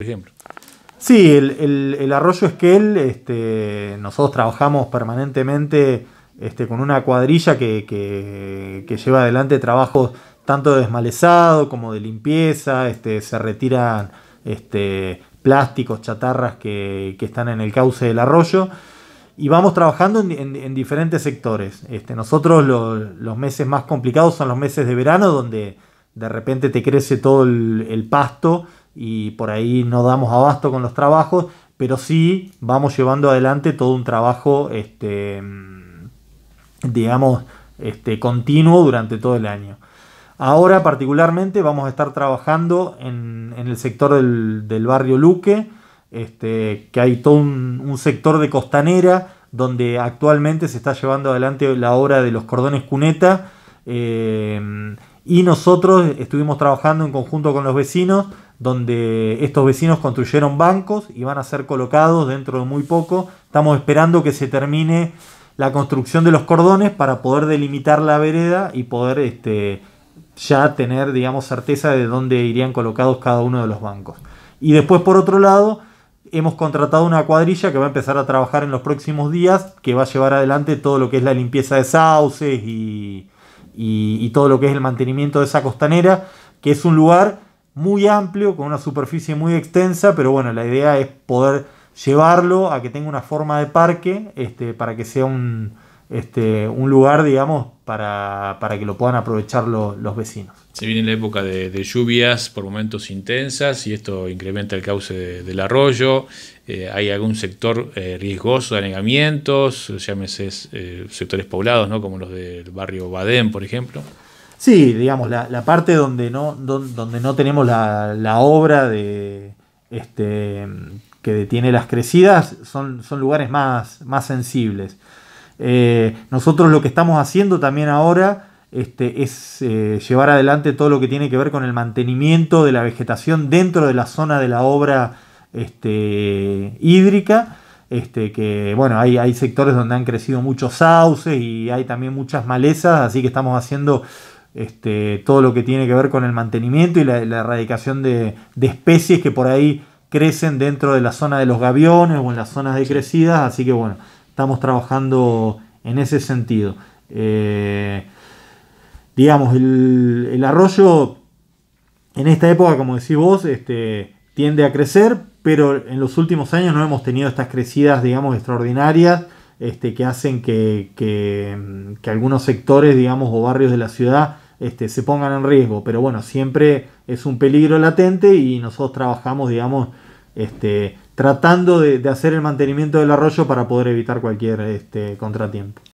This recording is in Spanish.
ejemplo. Sí, el, arroyo Esquel, este, nosotros trabajamos permanentemente este, con una cuadrilla que, lleva adelante trabajos tanto de desmalezado como de limpieza, este, se retiran este, plásticos, chatarras que, están en el cauce del arroyo y vamos trabajando en, diferentes sectores. Este, nosotros los meses más complicados son los meses de verano donde de repente te crece todo el pasto y por ahí no damos abasto con los trabajos, pero sí vamos llevando adelante todo un trabajo, este, digamos, este, continuo durante todo el año. Ahora particularmente vamos a estar trabajando en, el sector del, barrio Luque, este, que hay todo un, sector de costanera donde actualmente se está llevando adelante la obra de los cordones cuneta. Eh, y nosotros estuvimos trabajando en conjunto con los vecinos, donde estos vecinos construyeron bancos y van a ser colocados dentro de muy poco. Estamos esperando que se termine la construcción de los cordones para poder delimitar la vereda y poder este, ya tener, digamos, certeza de dónde irían colocados cada uno de los bancos. Y después, por otro lado, hemos contratado una cuadrilla que va a empezar a trabajar en los próximos días, que va a llevar adelante todo lo que es la limpieza de sauces y, y, todo lo que es el mantenimiento de esa costanera, que es un lugar muy amplio, con una superficie muy extensa, pero bueno, la idea es poder llevarlo a que tenga una forma de parque, este, para que sea un, este, un lugar, digamos, para, que lo puedan aprovechar los vecinos. Se viene la época de, lluvias por momentos intensas y esto incrementa el cauce del arroyo. Eh, hay algún sector eh, riesgoso de anegamientos, llámese eh, sectores poblados, como los del barrio Badén, por ejemplo. Sí, digamos, la, parte donde no, donde no tenemos la, obra de, este, que detiene las crecidas son, lugares más sensibles. Eh, nosotros lo que estamos haciendo también ahora este, es eh, llevar adelante todo lo que tiene que ver con el mantenimiento de la vegetación dentro de la zona de la obra este, hídrica. Este, que bueno, hay, hay, sectores donde han crecido muchos sauces y hay también muchas malezas, así que estamos haciendo este, todo lo que tiene que ver con el mantenimiento y la, erradicación de, de especies que por ahí crecen dentro de la zona de los gaviones o en las zonas decrecidas, así que bueno, estamos trabajando en ese sentido. Eh, digamos, el, arroyo en esta época, como decís vos, este, tiende a crecer, pero en los últimos años no hemos tenido estas crecidas, digamos, extraordinarias este, que hacen que, algunos sectores, digamos, o barrios de la ciudad este, se pongan en riesgo. Pero bueno, siempre es un peligro latente y nosotros trabajamos, digamos, este, tratando de, hacer el mantenimiento del arroyo para poder evitar cualquier este, contratiempo.